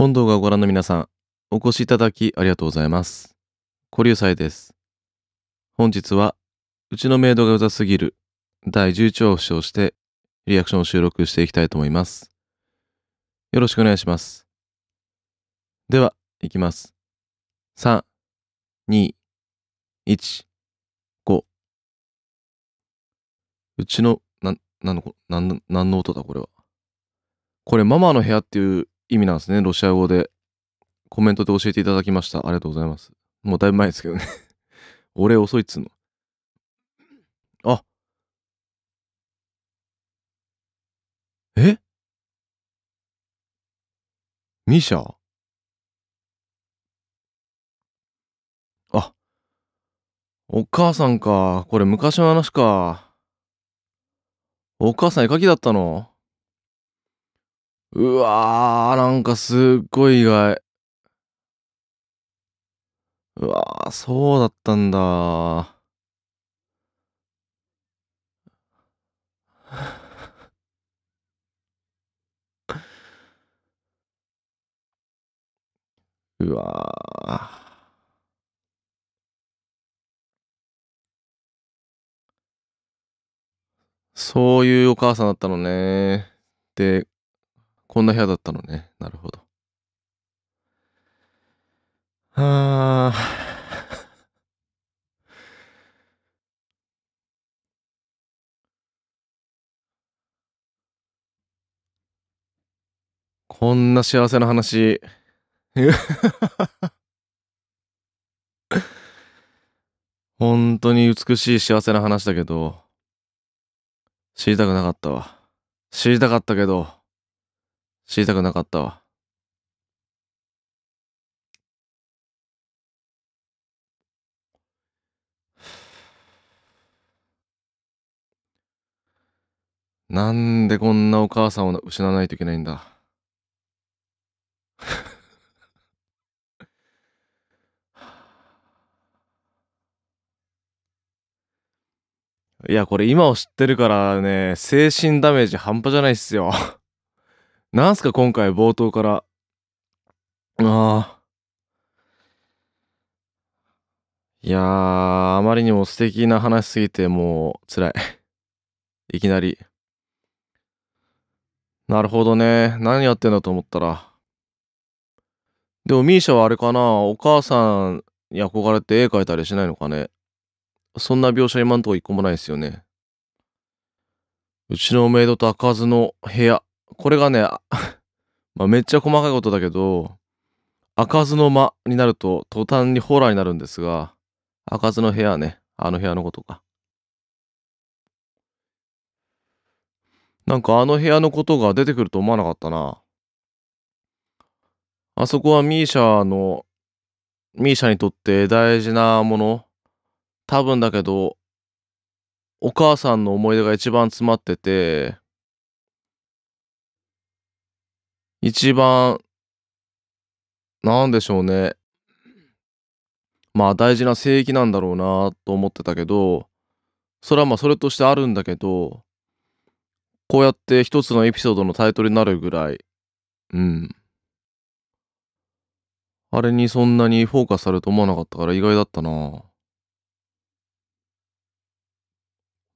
本動画をご覧の皆さん、お越しいただきありがとうございます。古流祭です。本日は、うちのメイドがうざすぎる第1 0話を負傷して、リアクションを収録していきたいと思います。よろしくお願いします。では、いきます。3、2、1、5。うちの、な、なんの、なんなんの音だ、これは。これ、ママの部屋っていう意味なんですね、ロシア語で。コメントで教えていただきました。ありがとうございます。もうだいぶ前ですけどね。俺遅いっつうの。あえミシャあ、お母さんか。これ昔の話か。お母さん絵描きだったのうわー、なんかすっごい意外。うわー、そうだったんだ。うわー。そういうお母さんだったのね。で、こんな部屋だったのね。なるほど。あ こんな幸せな話。本当に美しい幸せな話だけど、知りたくなかったわ。知りたかったけど。知りたくなかったわ。なんでこんなお母さんを失わないといけないんだ。いや、これ今を知ってるからね、精神ダメージ半端じゃないっすよ なんすか今回冒頭から。ああ。いやー、あまりにも素敵な話すぎてもう辛い。いきなり。なるほどね。何やってんだと思ったら。でも misia はあれかな。お母さんに憧れて絵描いたりしないのかね。そんな描写今んとこ一個もないですよね。うちのメイドと開かずの部屋。これがね まめっちゃ細かいことだけど開かずの間になると途端にホラーになるんですが開かずの部屋ねあの部屋のことかなんかあの部屋のことが出てくると思わなかったなあそこはミーシャのミーシャにとって大事なもの多分だけどお母さんの思い出が一番詰まってて一番、なんでしょうね。まあ大事な聖域なんだろうなと思ってたけど、それはまあそれとしてあるんだけど、こうやって一つのエピソードのタイトルになるぐらい、うん。あれにそんなにフォーカスされると思わなかったから意外だったな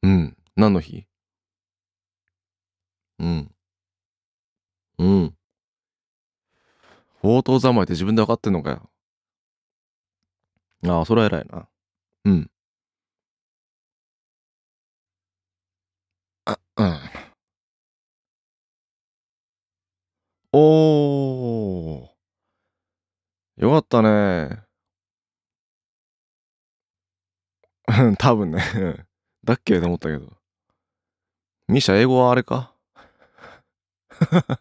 うん。何の日うん。うん。応答ざまいって自分で分かってんのかよ。ああ、それは偉いな。うん。あ、うん。おー。よかったね。多分ねだっけと思ったけど。ミシャ、英語はあれか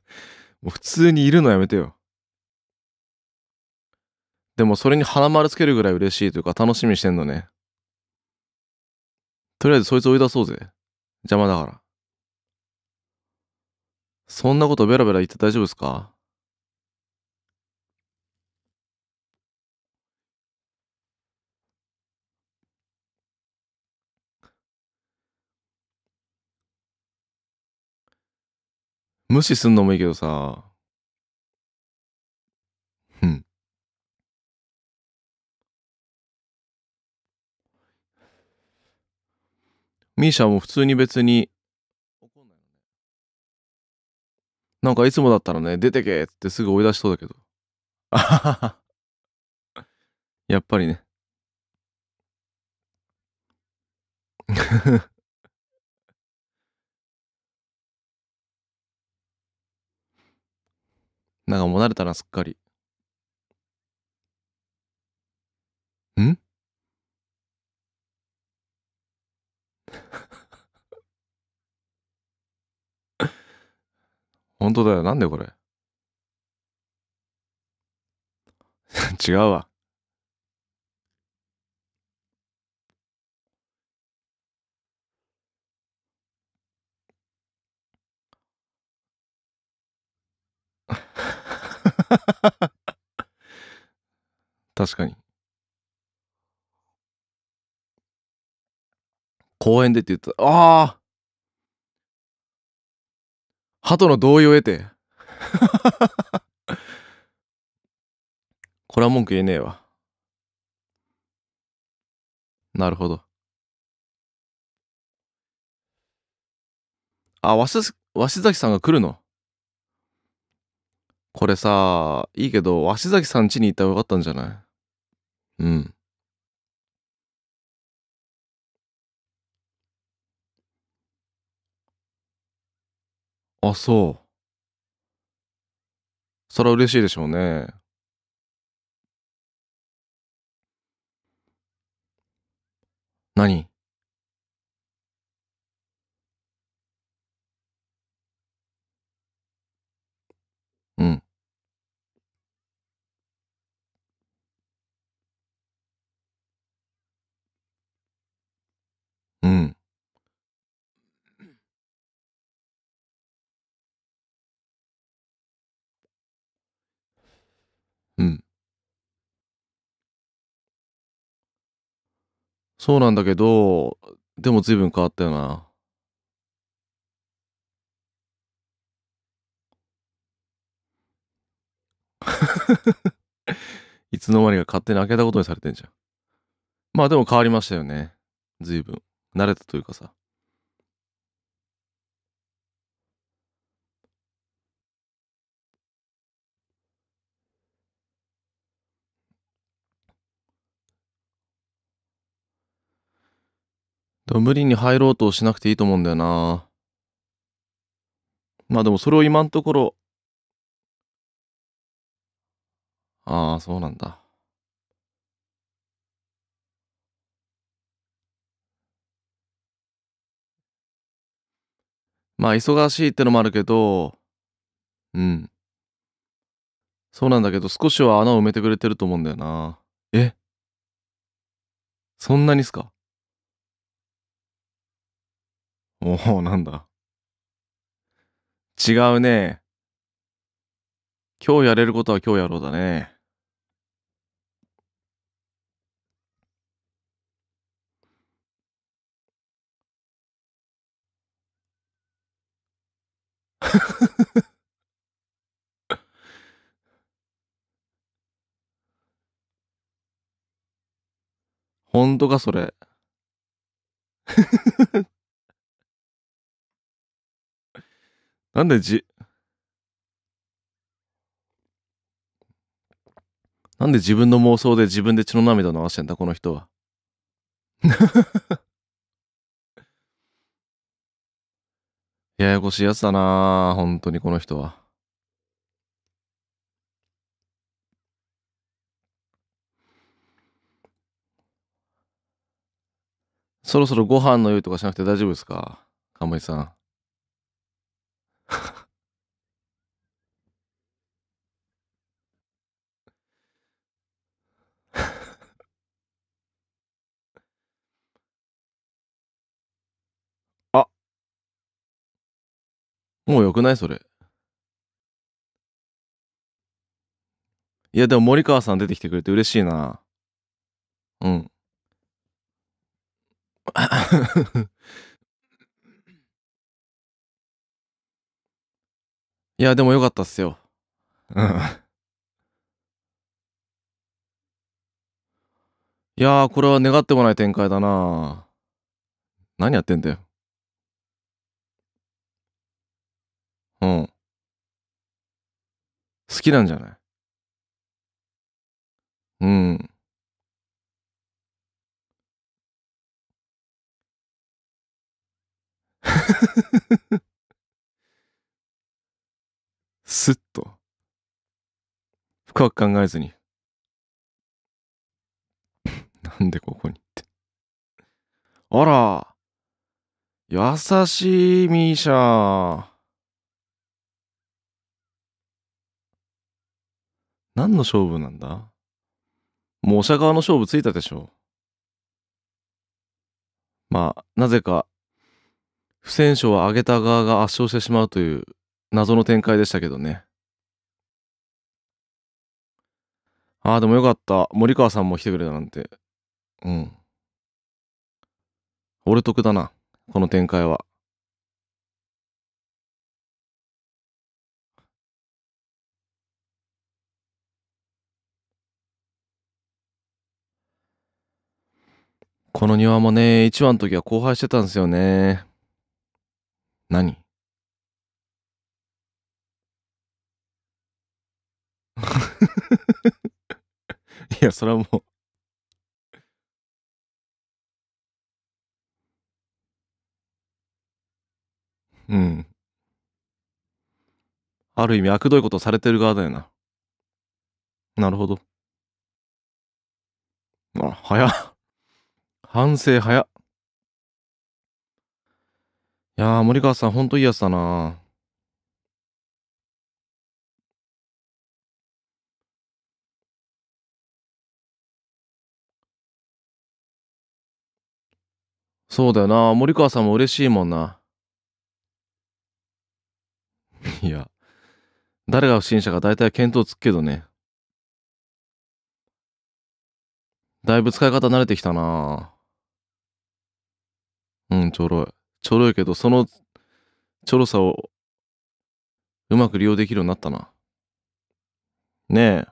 もう普通にいるのやめてよ。でもそれに花丸つけるぐらい嬉しいというか楽しみにしてんのね。とりあえずそいつ追い出そうぜ。邪魔だから。そんなことベラベラ言って大丈夫ですか無視すんのもいいけどさミーシャも普通に別に、なんかいつもだったらね、出てけってすぐ追い出しそうだけど。やっぱりね。なんかもう慣れたな、すっかり。本当だよ。なんでこれ 違うわ。確かに。公園でって言ったああ鳩の同意を得て。これは文句言えねえわ。なるほど。あ、わし、鷲崎さんが来るのこれさ、いいけど、鷲崎さん家に行ったらよかったんじゃないうん。あ、そう。それは嬉しいでしょうね。何うん。そうなんだけど、でも随分変わったよな。いつの間にか勝手に開けたことにされてんじゃん。まあでも変わりましたよね。随分。慣れたというかさ。でも無理に入ろうとしなくていいと思うんだよな。まあでもそれを今んところ、ああ、そうなんだ。まあ忙しいってのもあるけど、うん。そうなんだけど少しは穴を埋めてくれてると思うんだよな。えそんなにっすかおお、なんだ。違うね。今日やれることは今日やろうだね。本当かそれ なんでじ、なんで自分の妄想で自分で血の涙流してんだ、この人は。ややこしいやつだな本当にこの人は。そろそろご飯の用意とかしなくて大丈夫ですかカモいさん。もうよくないそれ。いや、でも森川さん出てきてくれて嬉しいな。うん。いや、でもよかったっすよ。うん。いやー、これは願ってもない展開だな何やってんだよ。うん好きなんじゃないうんすっ と深く考えずに なんでここにってあら優しいミーシャー何の勝負なんだもうお釈迦の勝負ついたでしょう。まあ、なぜか、不戦勝を上げた側が圧勝してしまうという謎の展開でしたけどね。ああ、でもよかった。森川さんも来てくれたなんて。うん。俺得だな、この展開は。この庭もね、1話の時は荒廃してたんですよね。何 いや、それはもううん。ある意味、悪どいことされてる側だよな。なるほど。あ、早っ。反省早っ。いやー、森川さん、ほんといいやつだなそうだよな森川さんも嬉しいもんな。いや、誰が不審者か大体見当つくけどね。だいぶ使い方慣れてきたなうん、ちょろい。ちょろいけど、そのちょろさをうまく利用できるようになったな。ね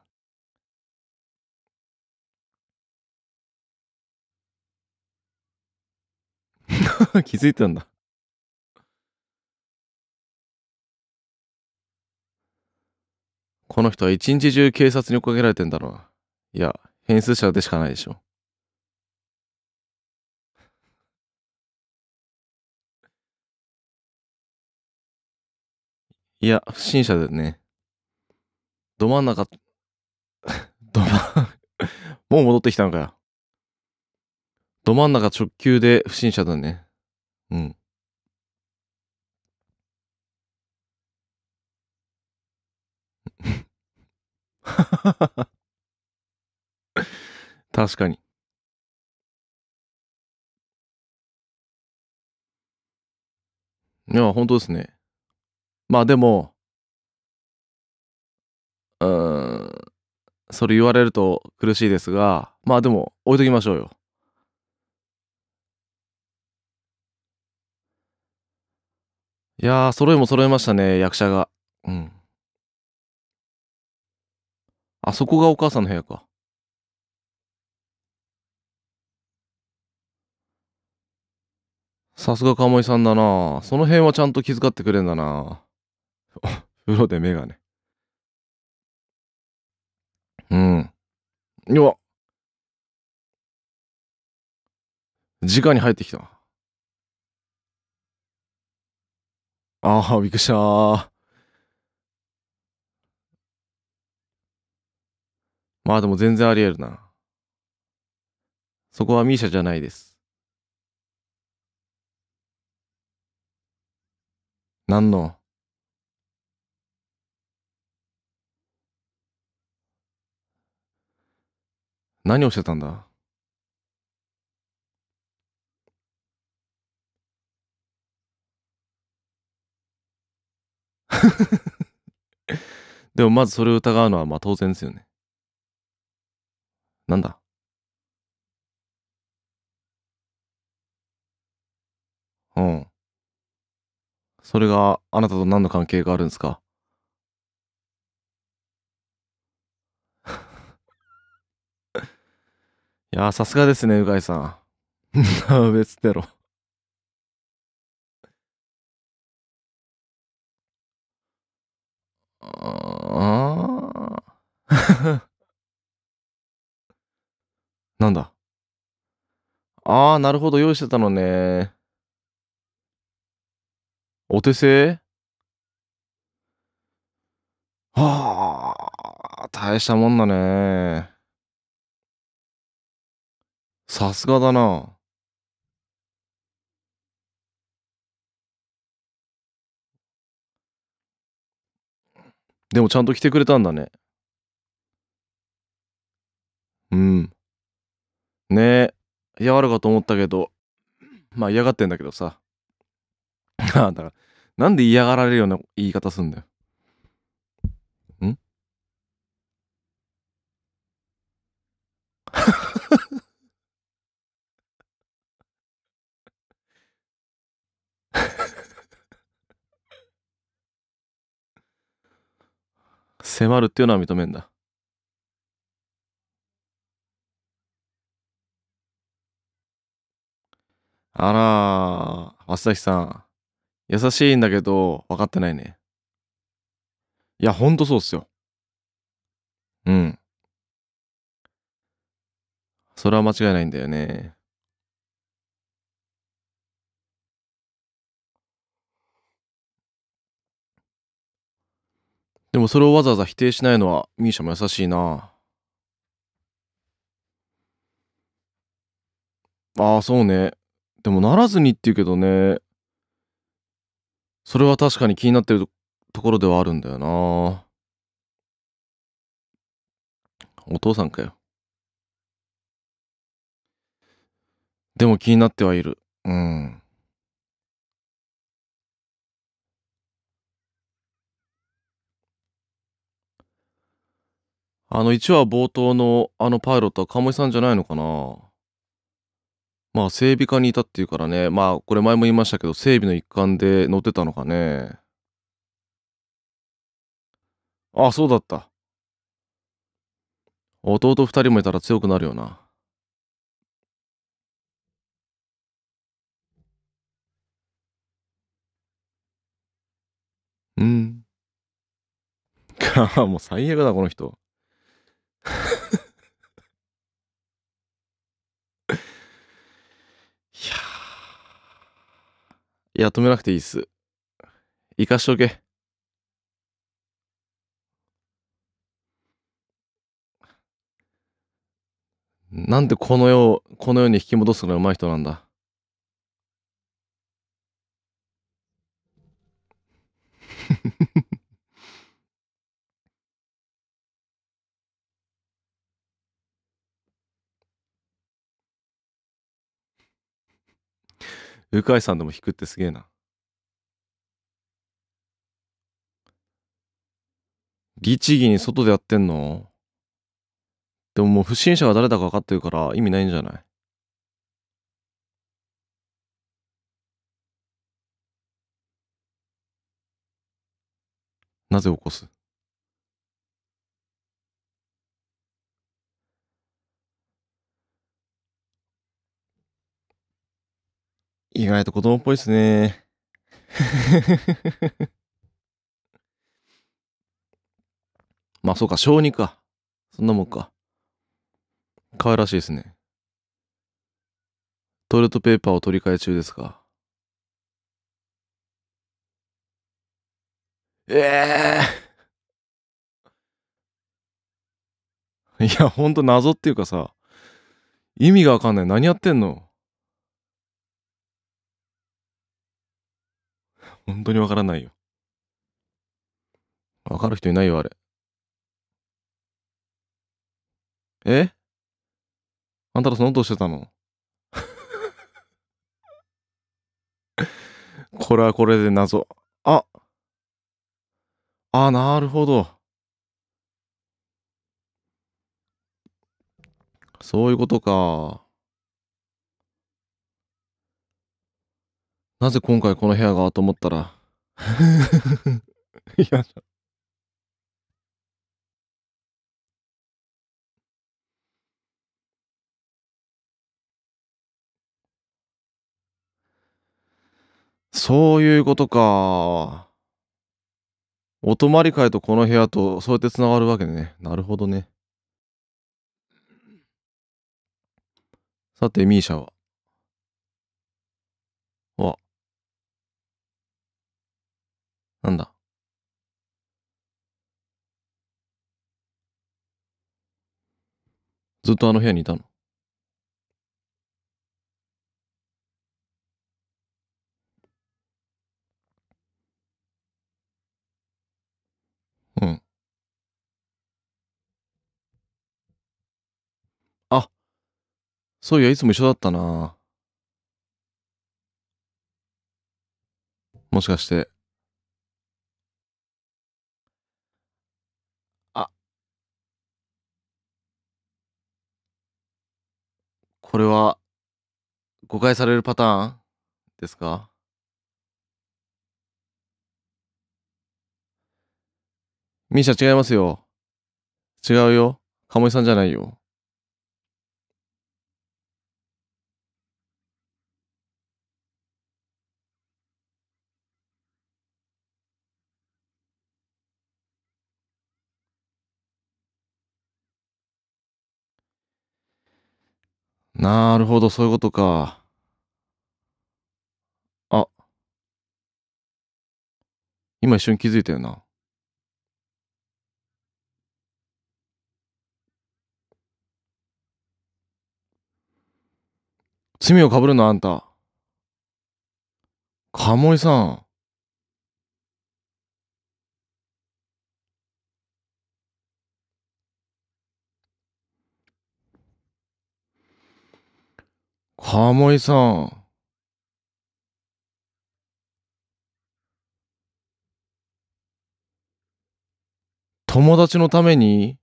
え。気づいたんだ。この人は一日中警察に追っかけられてんだろう。いや、変数者でしかないでしょ。いや、不審者だよね。ど真ん中、ど真、もう戻ってきたのかよ。ど真ん中直球で不審者だね。うん。確かに。いや、本当ですね。まあでも、うん、それ言われると苦しいですが、まあでも置いときましょうよ。いやー、揃いも揃いましたね、役者が。うん。あそこがお母さんの部屋か。さすが鴨居さんだな。その辺はちゃんと気遣ってくれんだな。風呂でメガネ。うん。うわ直に入ってきた。ああ、びっくりした。まあでも全然あり得るな。そこはミーシャじゃないです。何の何をしてたんだ でもまずそれを疑うのはまあ当然ですよね。なんだうん。それがあなたと何の関係があるんですかいやさすがですね、うがいさん。別だろ。ああ。なんだ。ああ、なるほど、用意してたのね。お手製はあ、大したもんだね。さすがだな。でもちゃんと来てくれたんだね。うん。ねえ、嫌がるかと思ったけど、まあ嫌がってんだけどさ。だから、なんで嫌がられるような言い方すんだよ。ん迫るっていうのは認めんだあら松崎さん優しいんだけど分かってないねいやほんとそうっすようんそれは間違いないんだよねでもそれをわざわざ否定しないのはミーシャも優しいなああそうねでもならずにって言うけどねそれは確かに気になってるところではあるんだよなお父さんかよでも気になってはいるうんあの1話冒頭のあのパイロットは鴨居さんじゃないのかなまあ整備課にいたっていうからねまあこれ前も言いましたけど整備の一環で乗ってたのかねあそうだった弟2人もいたら強くなるよなうん もう最悪だこの人 いやいや、止めなくていいっす。生かしとけ。なんでこの世この世に引き戻すのが上手い人なんだ。鵜飼さんでも弾くってすげえな。ギチギに外でやってんのでももう不審者が誰だか分かってるから意味ないんじゃないなぜ起こす意外と子供っぽいっすね。まあそうか、小児か。そんなもんか。可愛らしいですね。トイレットペーパーを取り替え中ですか。ええー、いや、ほんと謎っていうかさ、意味がわかんない。何やってんの本当にわからないよ。わかる人いないよ、あれ。えあんたらその音してたの これはこれで謎。ああ、なるほど。そういうことか。なぜ今回この部屋がと思ったら いや。そういうことか。お泊まり会とこの部屋とそうやってつながるわけね。なるほどね。さて、ミーシャはなんだ。ずっとあの部屋にいたのうん。あ、そういや、いつも一緒だったな。もしかして。これは誤解されるパターンですかミシャ違いますよ。違うよ。カモ居さんじゃないよ。なるほど、そういうことか。あ。今一瞬気づいたよな。罪をかぶるのあんた。鴨井さん。鴨井さん。友達のために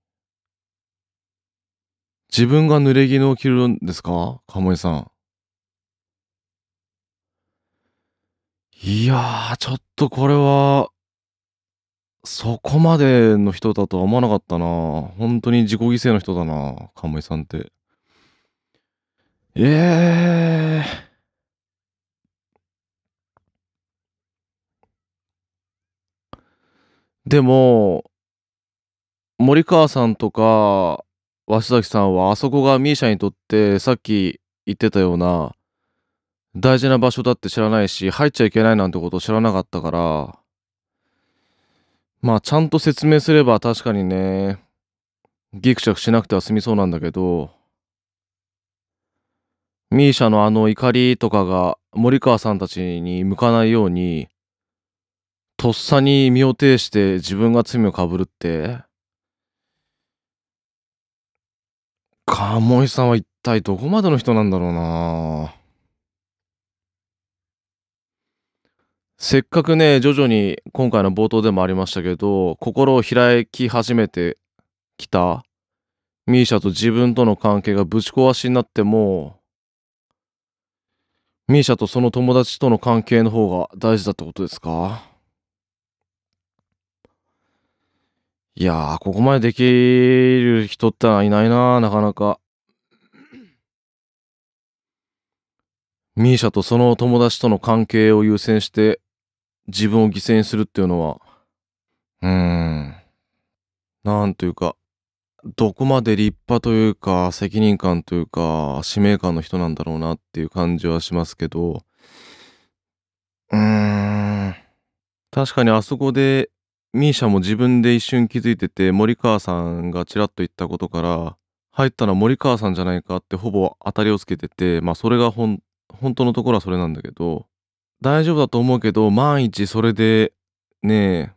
自分が濡れ衣を着るんですか鴨井さん。いやー、ちょっとこれは、そこまでの人だとは思わなかったな。本当に自己犠牲の人だな、鴨井さんって。ええー。でも森川さんとか鷲崎さんはあそこが misia にとってさっき言ってたような大事な場所だって知らないし入っちゃいけないなんてことを知らなかったからまあちゃんと説明すれば確かにねギクシャクしなくては済みそうなんだけどミーシャのあの怒りとかが森川さんたちに向かないように、とっさに身を挺して自分が罪をかぶるって、鴨井さんは一体どこまでの人なんだろうなせっかくね、徐々に今回の冒頭でもありましたけど、心を開き始めてきたミーシャと自分との関係がぶち壊しになっても、ミーシャとその友達との関係の方が大事だってことですかいやー、ここまでできる人ってのはいないなー、なかなか。ミーシャとその友達との関係を優先して自分を犠牲にするっていうのは、うーん、なんというか、どこまで立派というか、責任感というか、使命感の人なんだろうなっていう感じはしますけど、うーん。確かにあそこで、misia も自分で一瞬気づいてて、森川さんがちらっと言ったことから、入ったら森川さんじゃないかってほぼ当たりをつけてて、まあそれがほん、本当のところはそれなんだけど、大丈夫だと思うけど、万一それで、ね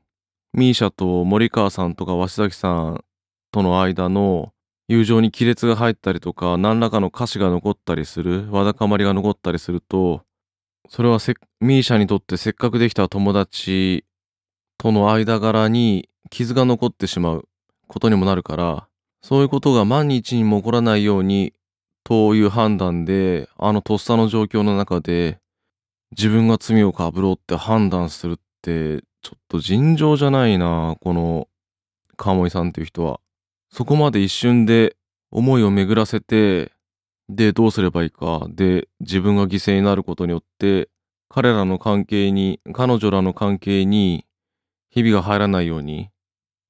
え、misia と森川さんとか鷲崎さんとの間の友情に亀裂が入ったりとか何らかの歌詞が残ったりするわだかまりが残ったりするとそれはミーシャにとってせっかくできた友達との間柄に傷が残ってしまうことにもなるからそういうことが万日にも起こらないようにという判断であのとっさの状況の中で自分が罪をかぶろうって判断するってちょっと尋常じゃないなこの鴨森さんっていう人は。そこまで一瞬で思いを巡らせて、で、どうすればいいか、で、自分が犠牲になることによって、彼らの関係に、彼女らの関係に、日々が入らないように、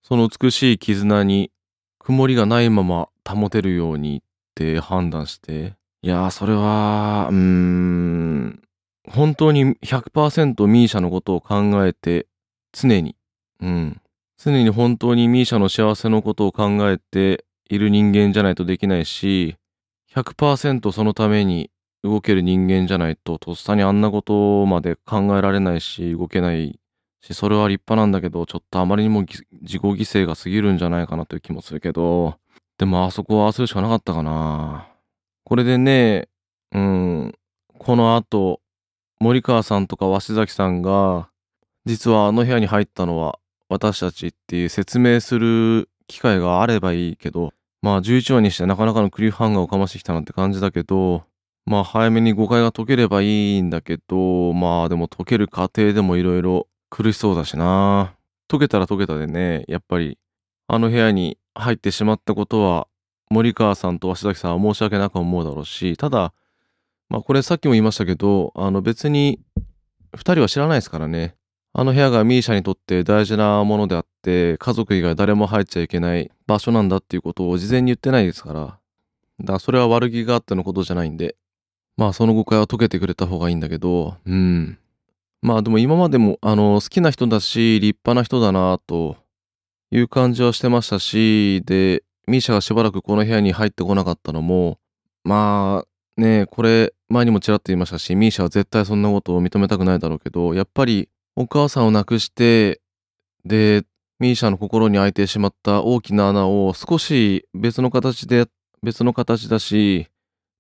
その美しい絆に、曇りがないまま保てるようにって判断して、いやー、それは、うーん、本当に 100%misia のことを考えて、常に、うん、常に本当に misia の幸せのことを考えている人間じゃないとできないし、100%そのために動ける人間じゃないと、とっさにあんなことまで考えられないし、動けないし、それは立派なんだけど、ちょっとあまりにも自己犠牲が過ぎるんじゃないかなという気もするけど、でもあそこはああするしかなかったかな。これでね、うん、この後、森川さんとか鷲崎さんが、実はあの部屋に入ったのは私たちっていう説明する機会があればいいけど、まあ11話にしてなかなかのクリフハンガーをかましてきたなんて感じだけど、まあ早めに誤解が解ければいいんだけど、まあでも解ける過程でもいろいろ苦しそうだしな。解けたら解けたでね、やっぱりあの部屋に入ってしまったことは森川さんと鷲崎さんは申し訳なく思うだろうし、ただ、まあこれさっきも言いましたけど、あの別に2人は知らないですからね。あの部屋がミーシャにとって大事なものであって、家族以外誰も入っちゃいけない場所なんだっていうことを事前に言ってないですから。だからそれは悪気があってのことじゃないんで。まあその誤解は解けてくれた方がいいんだけど、うん。まあでも今までも、あの、好きな人だし、立派な人だなという感じはしてましたし、で、ミーシャがしばらくこの部屋に入ってこなかったのも、まあね、これ前にもちらっと言いましたし、ミーシャは絶対そんなことを認めたくないだろうけど、やっぱりお母さんを亡くして、で、ミーシャの心に開いてしまった大きな穴を少し別の形で、別の形だし、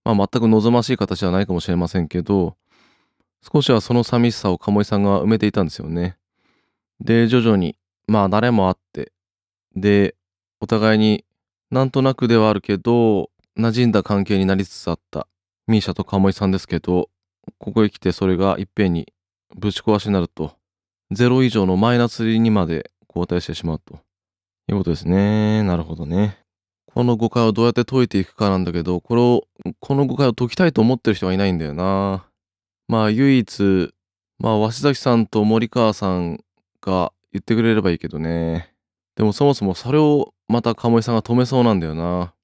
まあ、全く望ましい形ではないかもしれませんけど、少しはその寂しさを鴨居さんが埋めていたんですよね。で、徐々に、まあ誰もあって、で、お互いになんとなくではあるけど、馴染んだ関係になりつつあった misia と鴨居さんですけど、ここへ来てそれがいっぺんにぶち壊しになると、0以上のマイナスにまで後退してしまうということですね。なるほどね。この誤解をどうやって解いていくかなんだけど、これを、この誤解を解きたいと思ってる人はいないんだよな。まあ唯一、まあ鷲崎さんと森川さんが言ってくれればいいけどね。でもそもそもそれをまた鴨居さんが止めそうなんだよな。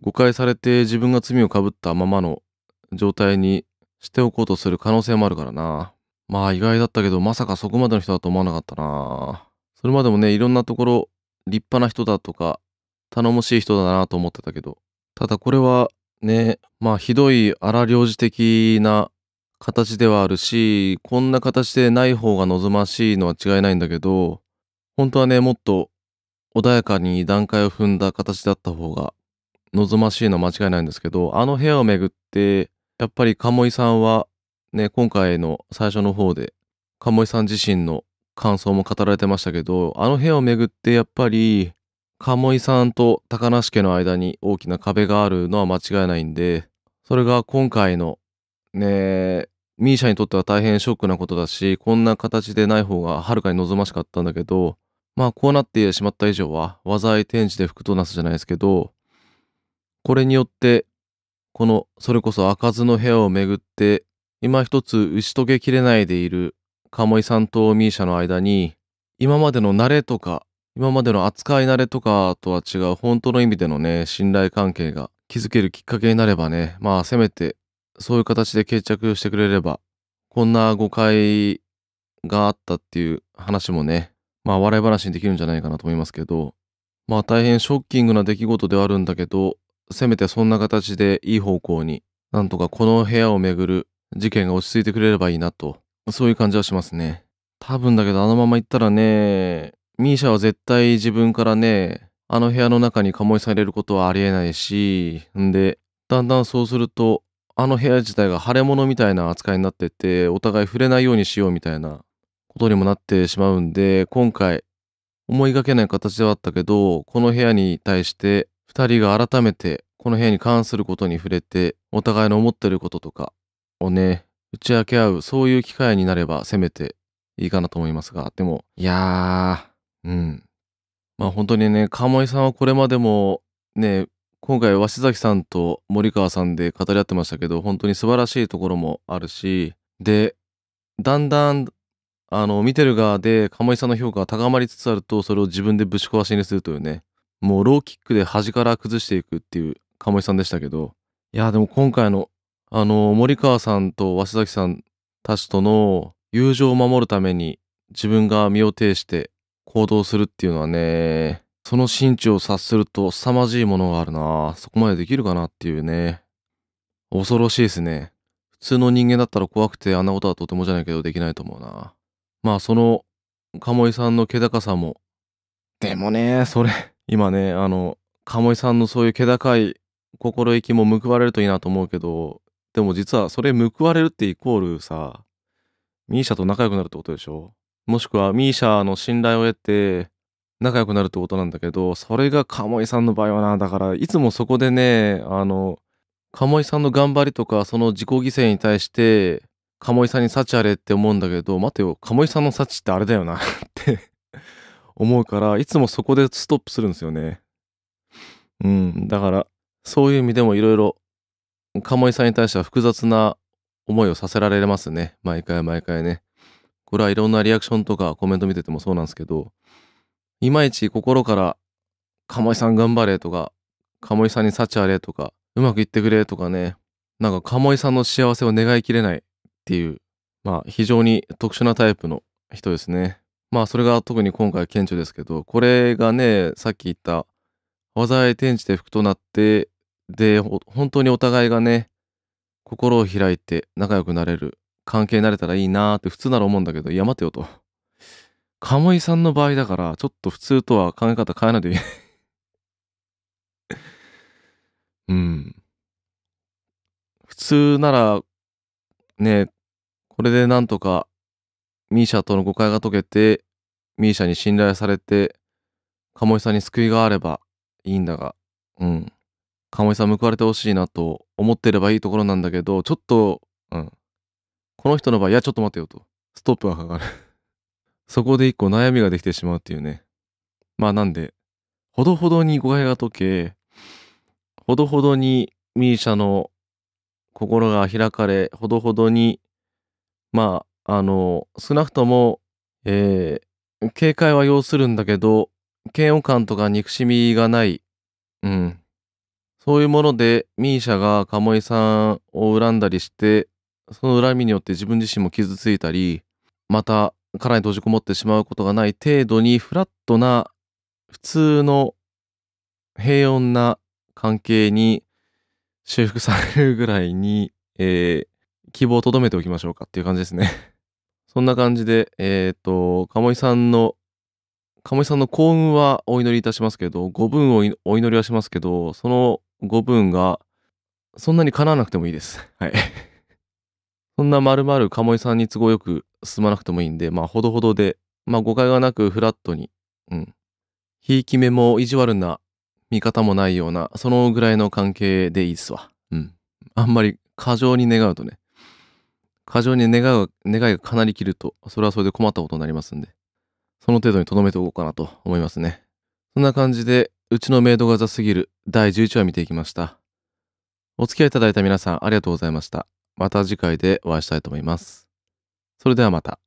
誤解されて自分が罪をかぶったままの状態にしておこうとする可能性もあるからな。まあ意外だったけど、まさかそこまでの人だと思わなかったなそれまでもね、いろんなところ、立派な人だとか、頼もしい人だなと思ってたけど、ただこれはね、まあひどい荒領事的な形ではあるし、こんな形でない方が望ましいのは違いないんだけど、本当はね、もっと穏やかに段階を踏んだ形だった方が望ましいのは間違いないんですけど、あの部屋をめぐって、やっぱり鴨井さんはね、今回の最初の方で、鴨居さん自身の感想も語られてましたけど、あの部屋をめぐってやっぱり、鴨居さんと高梨家の間に大きな壁があるのは間違いないんで、それが今回の、ね、ミーシャにとっては大変ショックなことだし、こんな形でない方がはるかに望ましかったんだけど、まあこうなってしまった以上は、災い転じて服となすじゃないですけど、これによって、この、それこそ開かずの部屋をめぐって今一つ打ち解けきれないでいる鴨井さんとミーシャの間に、今までの慣れとか、今までの扱い慣れとかとは違う本当の意味でのね、信頼関係が築けるきっかけになればね、まあせめてそういう形で決着してくれれば、こんな誤解があったっていう話もね、まあ笑い話にできるんじゃないかなと思いますけど、まあ大変ショッキングな出来事ではあるんだけど、せめてそんな形でいい方向に、なんとかこの部屋をめぐる事件が落ち着いてくれればいいなと、そういう感じはしますね。多分だけどあのまま行ったらね、misia は絶対自分からね、あの部屋の中に鴨居されることはありえないし、んで、だんだんそうすると、あの部屋自体が腫れ物みたいな扱いになってて、お互い触れないようにしようみたいなことにもなってしまうんで、今回、思いがけない形ではあったけど、この部屋に対して2人が改めてこの部屋に関することに触れて、お互いの思ってることとか、をね、打ち明け合う、そういう機会になれば、せめていいかなと思いますが、でも、いやー、うん。まあ本当にね、鴨井さんはこれまでも、ね、今回、鷲崎さんと森川さんで語り合ってましたけど、本当に素晴らしいところもあるし、で、だんだん、あの、見てる側で鴨居さんの評価が高まりつつあると、それを自分でぶち壊しにするというね、もうローキックで端から崩していくっていう鴨居さんでしたけど、いや、でも今回のあの森川さんと鷲崎さんたちとの友情を守るために自分が身を挺して行動するっていうのはねその心中を察すると凄まじいものがあるなそこまでできるかなっていうね恐ろしいですね普通の人間だったら怖くてあんなことはとてもじゃないけどできないと思うなまあその鴨井さんの気高さもでもねそれ今ねあの鴨井さんのそういう気高い心意気も報われるといいなと思うけどでも実はそれ報われるってイコールさ、ミーシャと仲良くなるってことでしょもしくはミーシャの信頼を得て仲良くなるってことなんだけど、それが鴨居さんの場合はな、だからいつもそこでね、あの、鴨居さんの頑張りとかその自己犠牲に対して鴨居さんに幸あれって思うんだけど待てよ鴨居さんの幸ってあれだよな って思うからいつもそこでストップするんですよねうんだからそういう意味でもいろいろ鴨居さんに対しては複雑な思いをさせられますね。毎回毎回ね。これはいろんなリアクションとかコメント見ててもそうなんですけど、いまいち心から鴨居さん頑張れとか、鴨居さんに幸あれとか、うまくいってくれとかね、なんか鴨居さんの幸せを願いきれないっていう、まあ非常に特殊なタイプの人ですね。まあそれが特に今回顕著ですけど、これがね、さっき言った災い転じて福となってで、本当にお互いがね、心を開いて仲良くなれる関係になれたらいいなーって普通なら思うんだけど、いや待てよと。鴨居さんの場合だから、ちょっと普通とは考え方変えないといけない うん。普通なら、ね、これでなんとか、misia との誤解が解けて、misia に信頼されて、鴨居さんに救いがあればいいんだが、うん。鴨居さん報われてほしいなと思ってればいいところなんだけど、ちょっと、うん。この人の場合、いや、ちょっと待てよと。ストップがかかる そこで一個悩みができてしまうっていうね。まあなんで、ほどほどに誤解が解け、ほどほどに misia の心が開かれ、ほどほどに、まあ、あの、少なくとも、えー、警戒は要するんだけど、嫌悪感とか憎しみがない、うん、そういうもので misia が鴨居さんを恨んだりしてその恨みによって自分自身も傷ついたりまた殻に閉じこもってしまうことがない程度にフラットな普通の平穏な関係に修復されるぐらいに、えー、希望をとどめておきましょうかっていう感じですね そんな感じで、えっ、と、鴨居さんの、鴨居さんの幸運はお祈りいたしますけど、ご分をお祈りはしますけど、その5分がそんなに叶わなくてもいいです。はい。そんなまるまる鴨居さんに都合よく進まなくてもいいんで、まあほどほどで、まあ誤解がなくフラットに、うん。ひいき目も意地悪な見方もないような、そのぐらいの関係でいいですわ。うん。あんまり過剰に願うとね、過剰に願う、願いがかなり切ると、それはそれで困ったことになりますんで、その程度に留めておこうかなと思いますね。そんな感じで、うちのメイドが雑すぎる第11話見ていきました。お付き合いいただいた皆さんありがとうございました。また次回でお会いしたいと思います。それではまた。